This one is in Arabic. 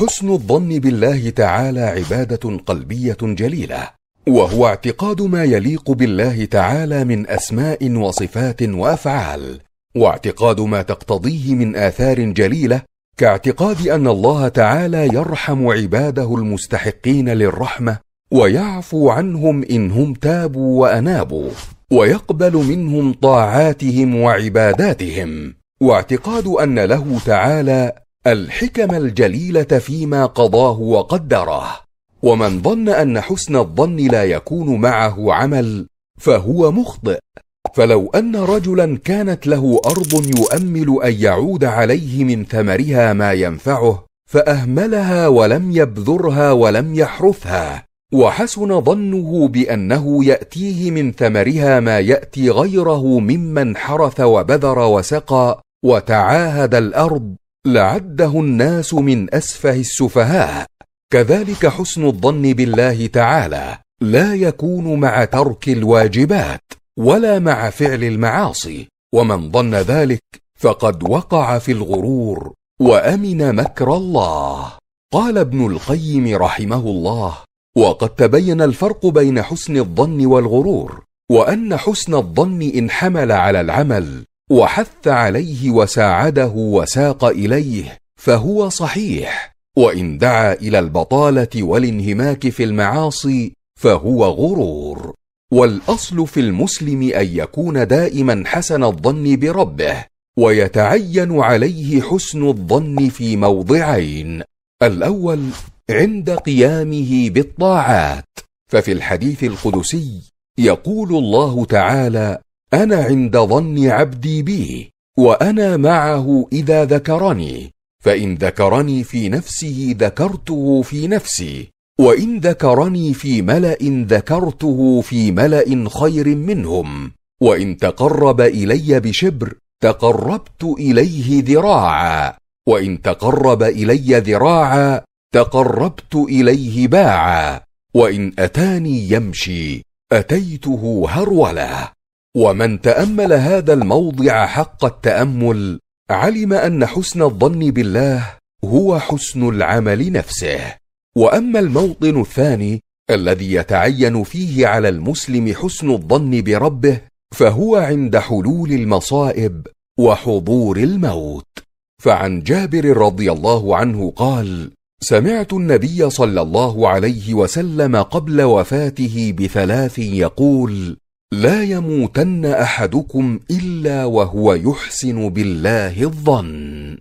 حسن الظن بالله تعالى عباده قلبيه جليله وهو اعتقاد ما يليق بالله تعالى من اسماء وصفات وافعال واعتقاد ما تقتضيه من اثار جليله كاعتقاد ان الله تعالى يرحم عباده المستحقين للرحمه ويعفو عنهم ان هم تابوا وانابوا ويقبل منهم طاعاتهم وعباداتهم واعتقاد ان له تعالى الحكم الجليلة فيما قضاه وقدره ومن ظن أن حسن الظن لا يكون معه عمل فهو مخطئ فلو أن رجلا كانت له أرض يؤمل أن يعود عليه من ثمرها ما ينفعه فأهملها ولم يبذرها ولم يحرثها وحسن ظنه بأنه يأتيه من ثمرها ما يأتي غيره ممن حرث وبذر وسقى وتعاهد الأرض لعده الناس من اسفه السفهاء كذلك حسن الظن بالله تعالى لا يكون مع ترك الواجبات ولا مع فعل المعاصي ومن ظن ذلك فقد وقع في الغرور وامن مكر الله قال ابن القيم رحمه الله وقد تبين الفرق بين حسن الظن والغرور وان حسن الظن ان حمل على العمل وحث عليه وساعده وساق اليه فهو صحيح وان دعا الى البطاله والانهماك في المعاصي فهو غرور والاصل في المسلم ان يكون دائما حسن الظن بربه ويتعين عليه حسن الظن في موضعين الاول عند قيامه بالطاعات ففي الحديث القدسي يقول الله تعالى انا عند ظن عبدي بي وانا معه اذا ذكرني فان ذكرني في نفسه ذكرته في نفسي وان ذكرني في ملا ذكرته في ملا خير منهم وان تقرب الي بشبر تقربت اليه ذراعا وان تقرب الي ذراعا تقربت اليه باعا وان اتاني يمشي اتيته هروله ومن تامل هذا الموضع حق التامل علم ان حسن الظن بالله هو حسن العمل نفسه واما الموطن الثاني الذي يتعين فيه على المسلم حسن الظن بربه فهو عند حلول المصائب وحضور الموت فعن جابر رضي الله عنه قال سمعت النبي صلى الله عليه وسلم قبل وفاته بثلاث يقول لا يموتن احدكم الا وهو يحسن بالله الظن